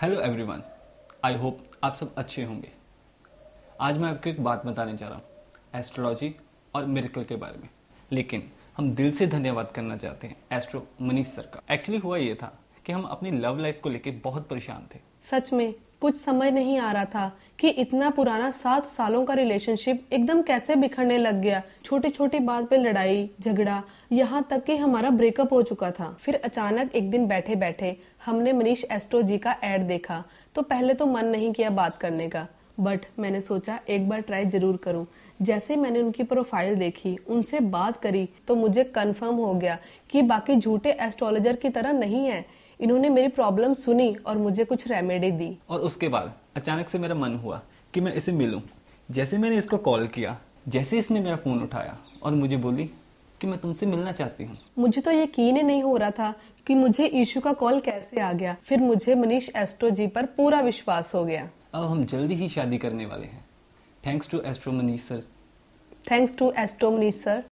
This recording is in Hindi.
हेलो एवरीवन आई होप आप सब अच्छे होंगे आज मैं आपको एक बात बताने जा रहा हूँ एस्ट्रोलॉजी और मेरिकल के बारे में लेकिन हम दिल से धन्यवाद करना चाहते हैं एस्ट्रो मनीष सर का एक्चुअली हुआ ये था कि हम अपनी लव लाइफ को लेकर बहुत परेशान थे सच में कुछ समझ नहीं आ रहा था कि इतना पुराना सात सालों का रिलेशनशिप एकदम कैसे बिखरने लग गया छोटी छोटी बात पे लड़ाई झगड़ा यहाँ तक कि हमारा ब्रेकअप हो चुका था फिर अचानक एक दिन बैठे बैठे हमने मनीष एस्ट्रो जी का एड देखा तो पहले तो मन नहीं किया बात करने का बट मैंने सोचा एक बार ट्राई जरूर करूं जैसे मैंने उनकी प्रोफाइल देखी उनसे बात करी तो मुझे कंफर्म हो गया कि बाकी झूठे एस्ट्रोलॉजर की तरह नहीं है इन्होंने मेरी प्रॉब्लम सुनी और मुझे कुछ रेमेडी दी और उसके बाद अचानक से मेरा मन हुआ कि मैं इसे मिलूं जैसे मैंने इसको कॉल किया जैसे इसने मेरा फ़ोन उठाया और मुझे बोली कि मैं तुमसे मिलना चाहती हूँ मुझे तो यकीन ही नहीं हो रहा था कि मुझे ईशु का कॉल कैसे आ गया फिर मुझे मनीष एस्ट्रो जी पर पूरा विश्वास हो गया अब हम जल्दी ही शादी करने वाले हैं thanks to astro Manish sir thanks to astro Manish sir